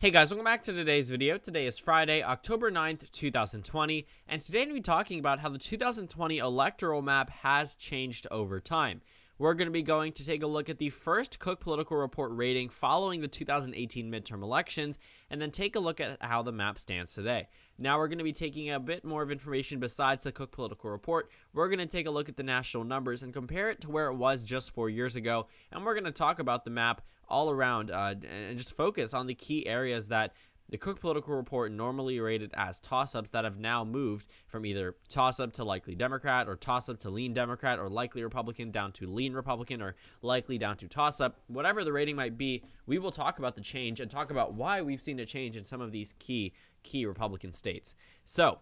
Hey guys, welcome back to today's video. Today is Friday, October 9th, 2020, and today I'm going to be talking about how the 2020 electoral map has changed over time. We're going to be going to take a look at the first Cook Political Report rating following the 2018 midterm elections, and then take a look at how the map stands today. Now we're going to be taking a bit more of information besides the Cook Political Report. We're going to take a look at the national numbers and compare it to where it was just four years ago. And we're going to talk about the map all around uh, and just focus on the key areas that the Cook Political Report normally rated as toss ups that have now moved from either toss up to likely Democrat or toss up to lean Democrat or likely Republican down to lean Republican or likely down to toss up. Whatever the rating might be, we will talk about the change and talk about why we've seen a change in some of these key, key Republican states. So,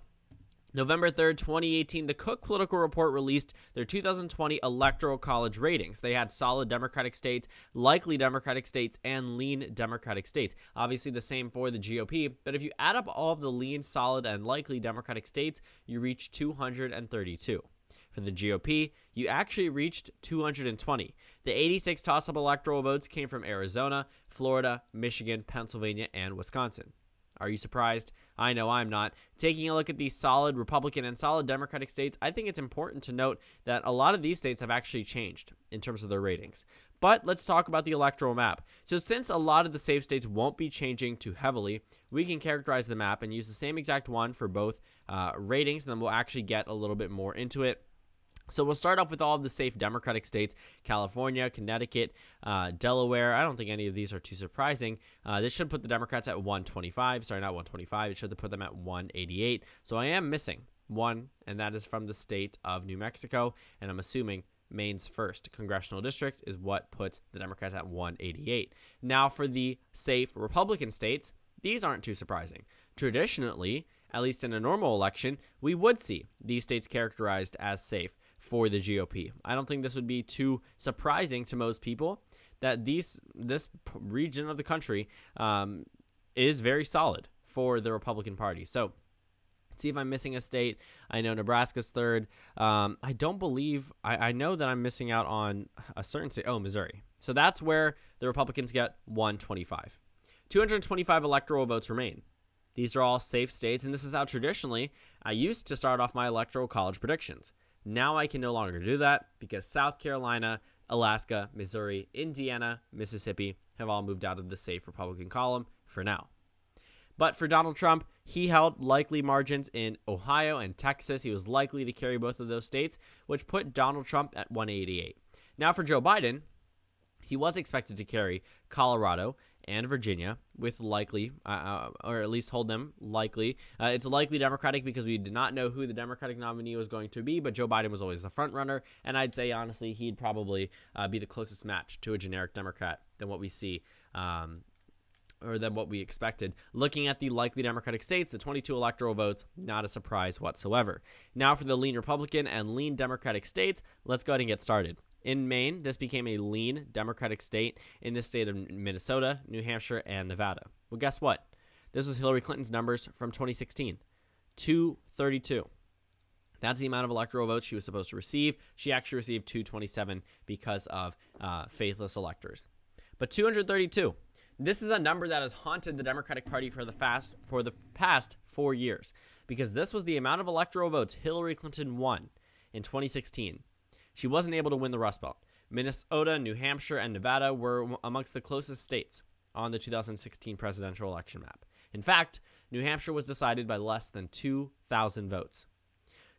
November 3rd, 2018, the Cook Political Report released their 2020 Electoral College ratings. They had solid Democratic states, likely Democratic states, and lean Democratic states. Obviously, the same for the GOP, but if you add up all of the lean, solid, and likely Democratic states, you reach 232. For the GOP, you actually reached 220. The 86 toss up electoral votes came from Arizona, Florida, Michigan, Pennsylvania, and Wisconsin. Are you surprised? I know I'm not. Taking a look at these solid Republican and solid Democratic states, I think it's important to note that a lot of these states have actually changed in terms of their ratings. But let's talk about the electoral map. So, since a lot of the safe states won't be changing too heavily, we can characterize the map and use the same exact one for both uh, ratings, and then we'll actually get a little bit more into it so we'll start off with all of the safe Democratic states California, Connecticut, uh, Delaware. I don't think any of these are too surprising. Uh, this should put the Democrats at 125. Sorry, not 125. It should put them at 188. So I am missing one, and that is from the state of New Mexico. And I'm assuming Maine's first congressional district is what puts the Democrats at 188. Now, for the safe Republican states, these aren't too surprising. Traditionally, at least in a normal election, we would see these states characterized as safe for the GOP. I don't think this would be too surprising to most people that these this region of the country um, is very solid for the Republican Party. So. See if I'm missing a state. I know Nebraska's third. Um, I don't believe, I, I know that I'm missing out on a certain state. Oh, Missouri. So that's where the Republicans get 125. 225 electoral votes remain. These are all safe states, and this is how traditionally I used to start off my electoral college predictions. Now I can no longer do that because South Carolina, Alaska, Missouri, Indiana, Mississippi have all moved out of the safe Republican column for now. But for Donald Trump, he held likely margins in Ohio and Texas. He was likely to carry both of those states, which put Donald Trump at 188. Now for Joe Biden, he was expected to carry Colorado and Virginia, with likely, uh, uh, or at least hold them likely. Uh, it's likely Democratic because we did not know who the Democratic nominee was going to be, but Joe Biden was always the front runner. And I'd say, honestly, he'd probably uh, be the closest match to a generic Democrat than what we see. Um, or than what we expected. Looking at the likely Democratic states, the 22 electoral votes, not a surprise whatsoever. Now for the lean Republican and lean Democratic states, let's go ahead and get started. In Maine, this became a lean Democratic state in the state of Minnesota, New Hampshire, and Nevada. Well, guess what? This was Hillary Clinton's numbers from 2016 232. That's the amount of electoral votes she was supposed to receive. She actually received 227 because of uh, faithless electors. But 232. This is a number that has haunted the Democratic Party for the fast for the past 4 years because this was the amount of electoral votes Hillary Clinton won in 2016 she wasn't able to win the Rust Belt. Minnesota, New Hampshire, and Nevada were amongst the closest states on the 2016 presidential election map. In fact, New Hampshire was decided by less than 2,000 votes.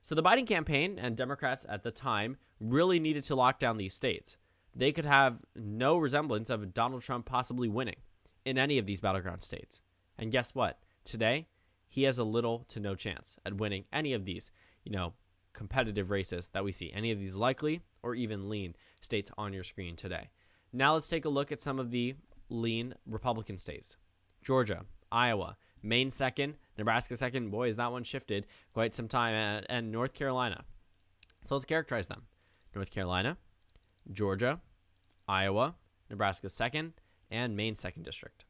So the Biden campaign and Democrats at the time really needed to lock down these states. They could have no resemblance of Donald Trump possibly winning in any of these battleground states. And guess what? Today, he has a little to no chance at winning any of these, you know, competitive races that we see, any of these likely or even lean states on your screen today. Now let's take a look at some of the lean Republican states Georgia, Iowa, Maine second, Nebraska second. Boy, is that one shifted quite some time, and, North Carolina. So let's characterize them North Carolina, Georgia, Iowa, Nebraska second, and Maine second district.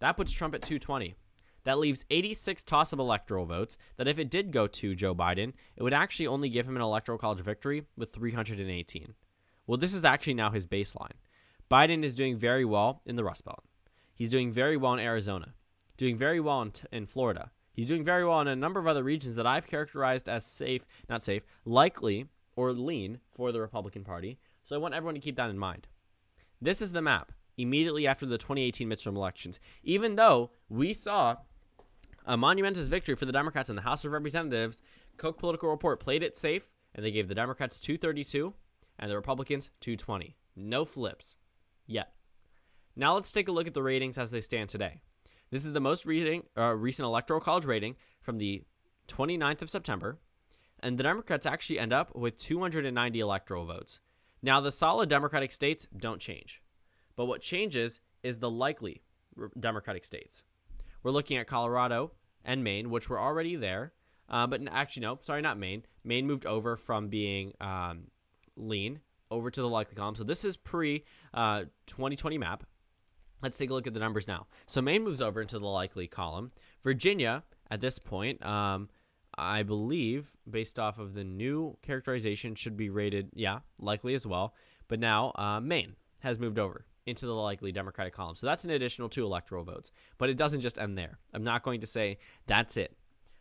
That puts Trump at 220. That leaves 86 toss up electoral votes that if it did go to Joe Biden, it would actually only give him an electoral college victory with 318. Well, this is actually now his baseline. Biden is doing very well in the Rust Belt. He's doing very well in Arizona, doing very well in, in Florida. He's doing very well in a number of other regions that I've characterized as safe, not safe, likely or lean for the Republican Party. So I want everyone to keep that in mind. This is the map immediately after the 2018 midterm elections, even though we saw a monumentous victory for the Democrats in the House of Representatives. Koch Political Report played it safe, and they gave the Democrats 232 and the Republicans 220. No flips yet. Now let's take a look at the ratings as they stand today. This is the most reading, uh, recent Electoral College rating from the 29th of September, and the Democrats actually end up with 290 electoral votes. Now, the solid Democratic states don't change, but what changes is the likely Democratic states. We're looking at Colorado and Maine, which were already there. Uh, but actually, no, sorry, not Maine. Maine moved over from being um, lean over to the likely column. So this is pre uh, 2020 map. Let's take a look at the numbers now. So Maine moves over into the likely column. Virginia, at this point, um, I believe, based off of the new characterization, should be rated, yeah, likely as well. But now uh, Maine has moved over into the likely Democratic column. So that's an additional two electoral votes. But it doesn't just end there. I'm not going to say that's it.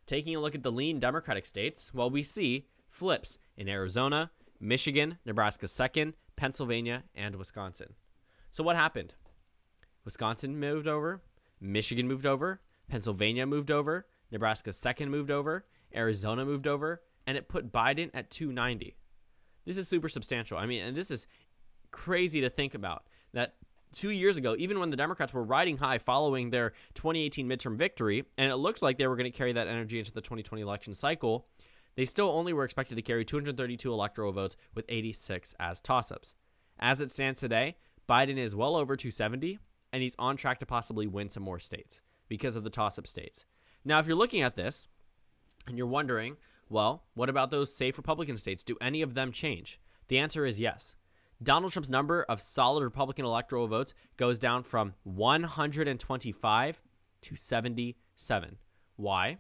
Taking a look at the lean Democratic states, well, we see flips in Arizona, Michigan, Nebraska second, Pennsylvania, and Wisconsin. So what happened? Wisconsin moved over, Michigan moved over, Pennsylvania moved over, Nebraska second moved over, Arizona moved over, and it put Biden at 290. This is super substantial. I mean, and this is crazy to think about that two years ago, even when the Democrats were riding high following their 2018 midterm victory, and it looked like they were going to carry that energy into the 2020 election cycle, they still only were expected to carry 232 electoral votes with 86 as toss ups. As it stands today, Biden is well over 270, and he's on track to possibly win some more states because of the toss up states. Now, if you're looking at this and you're wondering, well, what about those safe Republican states? Do any of them change? The answer is yes. Donald Trump's number of solid Republican electoral votes goes down from 125 to 77. Why?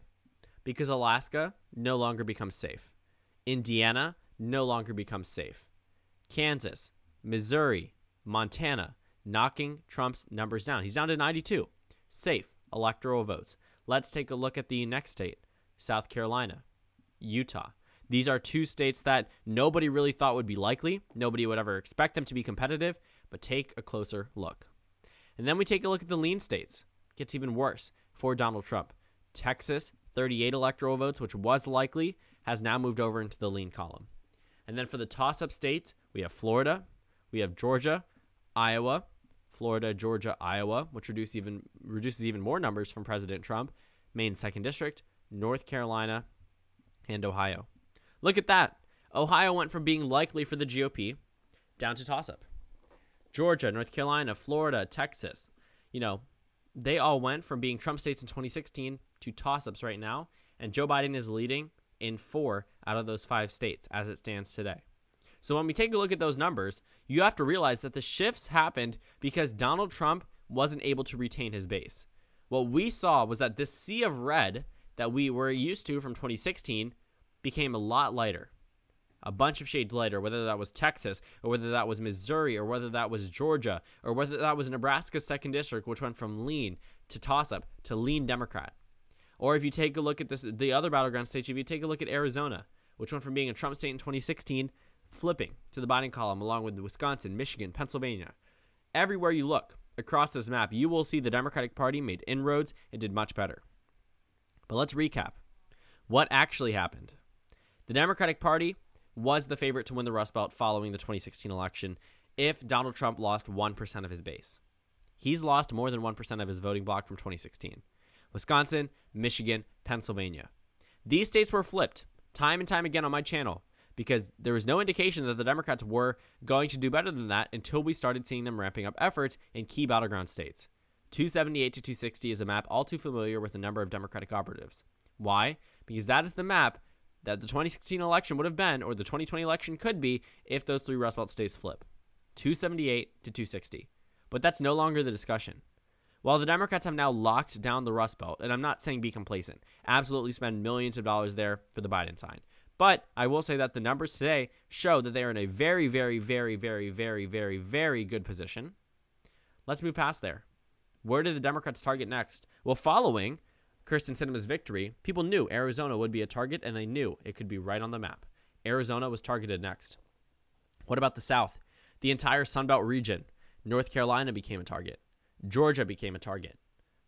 Because Alaska no longer becomes safe. Indiana no longer becomes safe. Kansas, Missouri, Montana, knocking Trump's numbers down. He's down to 92. Safe electoral votes. Let's take a look at the next state South Carolina, Utah. These are two states that nobody really thought would be likely. Nobody would ever expect them to be competitive, but take a closer look. And then we take a look at the lean states. It gets even worse for Donald Trump. Texas, 38 electoral votes, which was likely, has now moved over into the lean column. And then for the toss up states, we have Florida, we have Georgia, Iowa, Florida, Georgia, Iowa, which reduce even, reduces even more numbers from President Trump, Maine 2nd District, North Carolina, and Ohio. Look at that. Ohio went from being likely for the GOP down to toss up. Georgia, North Carolina, Florida, Texas, you know, they all went from being Trump states in 2016 to toss ups right now. And Joe Biden is leading in four out of those five states as it stands today. So when we take a look at those numbers, you have to realize that the shifts happened because Donald Trump wasn't able to retain his base. What we saw was that this sea of red that we were used to from 2016 became a lot lighter, a bunch of shades lighter, whether that was Texas or whether that was Missouri or whether that was Georgia or whether that was Nebraska's second district, which went from lean to toss up to lean Democrat. Or if you take a look at this, the other battleground states, if you take a look at Arizona, which went from being a Trump state in 2016, flipping to the Biden column along with Wisconsin, Michigan, Pennsylvania. Everywhere you look across this map, you will see the Democratic Party made inroads and did much better. But let's recap what actually happened. The Democratic Party was the favorite to win the Rust Belt following the 2016 election if Donald Trump lost 1% of his base. He's lost more than 1% of his voting bloc from 2016. Wisconsin, Michigan, Pennsylvania. These states were flipped time and time again on my channel because there was no indication that the Democrats were going to do better than that until we started seeing them ramping up efforts in key battleground states. 278 to 260 is a map all too familiar with a number of Democratic operatives. Why? Because that is the map that the 2016 election would have been, or the 2020 election could be, if those three Rust Belt states flip 278 to 260. But that's no longer the discussion. While the Democrats have now locked down the Rust Belt, and I'm not saying be complacent, absolutely spend millions of dollars there for the Biden sign. But I will say that the numbers today show that they are in a very, very, very, very, very, very, very good position. Let's move past there. Where do the Democrats target next? Well, following Kirsten Sinema's victory, people knew Arizona would be a target and they knew it could be right on the map. Arizona was targeted next. What about the South? The entire Sunbelt region. North Carolina became a target. Georgia became a target.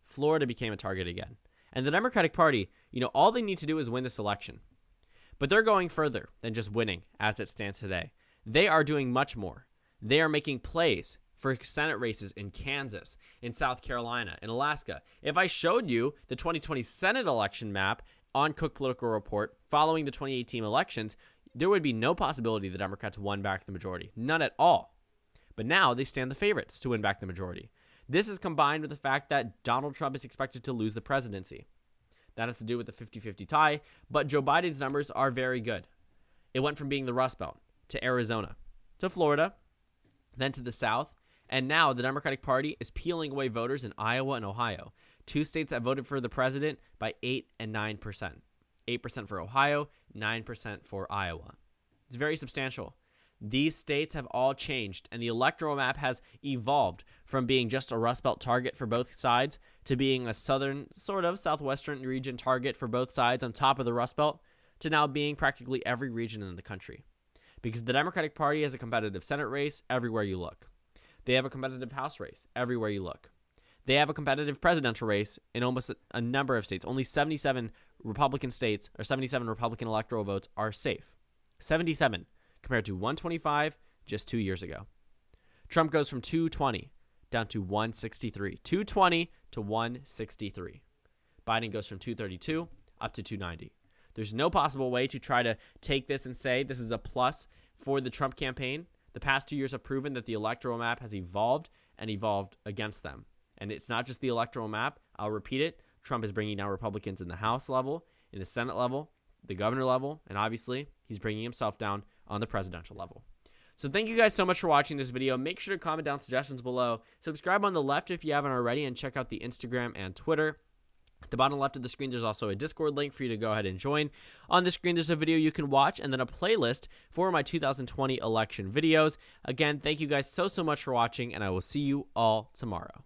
Florida became a target again. And the Democratic Party, you know, all they need to do is win this election. But they're going further than just winning as it stands today. They are doing much more. They are making plays for Senate races in Kansas, in South Carolina, in Alaska. If I showed you the 2020 Senate election map on Cook Political Report following the 2018 elections, there would be no possibility the Democrats won back the majority. None at all. But now they stand the favorites to win back the majority. This is combined with the fact that Donald Trump is expected to lose the presidency. That has to do with the 50 50 tie, but Joe Biden's numbers are very good. It went from being the Rust Belt to Arizona to Florida, then to the South, and now the Democratic Party is peeling away voters in Iowa and Ohio, two states that voted for the president by 8 and 9%. 8% for Ohio, 9% for Iowa. It's very substantial. These states have all changed, and the electoral map has evolved from being just a Rust Belt target for both sides to being a southern, sort of southwestern region target for both sides on top of the Rust Belt to now being practically every region in the country. Because the Democratic Party has a competitive Senate race everywhere you look. They have a competitive House race everywhere you look. They have a competitive presidential race in almost a number of states. Only 77 Republican states or 77 Republican electoral votes are safe. 77 compared to 125 just two years ago. Trump goes from 220 down to 163. 220 to 163. Biden goes from 232 up to 290. There's no possible way to try to take this and say this is a plus for the Trump campaign the past two years have proven that the electoral map has evolved and evolved against them. And it's not just the electoral map. I'll repeat it. Trump is bringing down Republicans in the House level, in the Senate level, the governor level, and obviously he's bringing himself down on the presidential level. So thank you guys so much for watching this video. Make sure to comment down suggestions below. Subscribe on the left if you haven't already and check out the Instagram and Twitter the bottom left of the screen, there's also a Discord link for you to go ahead and join. On the screen, there's a video you can watch and then a playlist for my 2020 election videos. Again, thank you guys so, so much for watching, and I will see you all tomorrow.